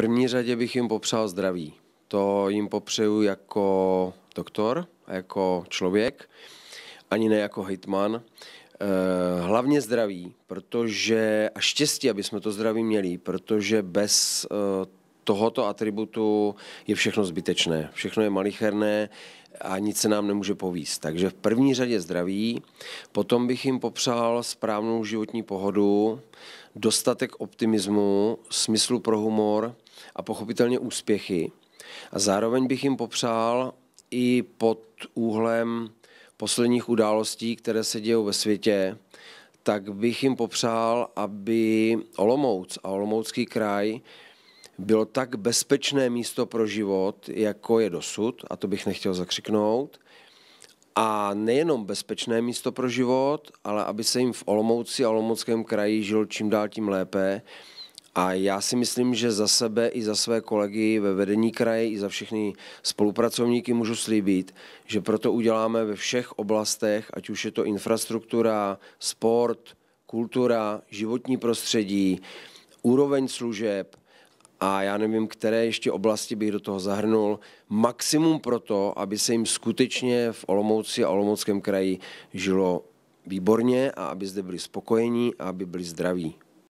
první řadě bych jim popřál zdraví. To jim popřeju jako doktor, jako člověk, ani ne jako hitman. Eh, hlavně zdraví, protože a štěstí, aby jsme to zdraví měli, protože bez eh, tohoto atributu je všechno zbytečné, všechno je malicherné a nic se nám nemůže povíst. Takže v první řadě zdraví, potom bych jim popřál správnou životní pohodu, dostatek optimismu, smyslu pro humor a pochopitelně úspěchy. A zároveň bych jim popřál i pod úhlem posledních událostí, které se dějí ve světě, tak bych jim popřál, aby Olomouc a Olomoucký kraj bylo tak bezpečné místo pro život, jako je dosud, a to bych nechtěl zakřiknout. A nejenom bezpečné místo pro život, ale aby se jim v Olomouci a Olomouckém kraji žil čím dál tím lépe. A já si myslím, že za sebe i za své kolegy ve vedení kraje i za všechny spolupracovníky můžu slíbit, že proto uděláme ve všech oblastech, ať už je to infrastruktura, sport, kultura, životní prostředí, úroveň služeb, a já nevím, které ještě oblasti bych do toho zahrnul. Maximum proto, aby se jim skutečně v Olomouci a Olomouckém kraji žilo výborně a aby zde byli spokojení a aby byli zdraví.